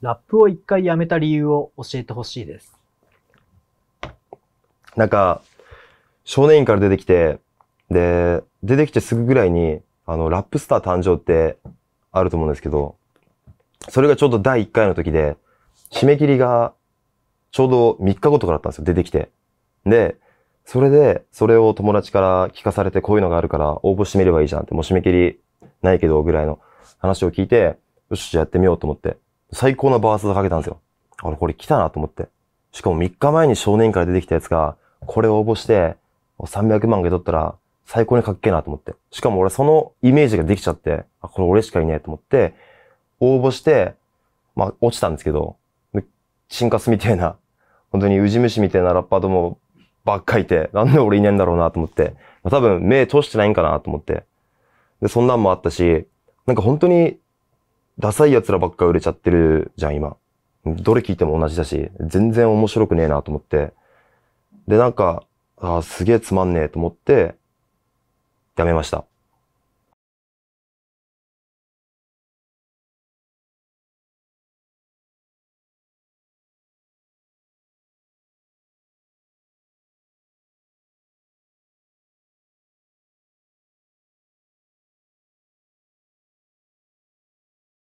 ラップを一回やめた理由を教えてほしいです。なんか、少年院から出てきて、で、出てきてすぐぐらいに、あの、ラップスター誕生ってあると思うんですけど、それがちょうど第一回の時で、締め切りがちょうど3日後とかだったんですよ、出てきて。で、それで、それを友達から聞かされてこういうのがあるから応募してみればいいじゃんって、もう締め切りないけどぐらいの話を聞いて、よし、じゃあやってみようと思って最高のバースがかけたんですよ。俺これ来たなと思って。しかも3日前に少年から出てきたやつが、これを応募して、300万受け取ったら、最高にかっけえなと思って。しかも俺そのイメージができちゃって、あ、これ俺しかいないと思って、応募して、まあ落ちたんですけど、チンカスみたいな、本当にウジ虫みたいなラッパーともばっかいて、なんで俺いないんだろうなと思って、まあ、多分目通してないんかなと思って。で、そんなんもあったし、なんか本当にダサい奴らばっか売れちゃってるじゃん、今。どれ聞いても同じだし、全然面白くねえなと思って。で、なんか、ああ、すげえつまんねえと思って、やめました。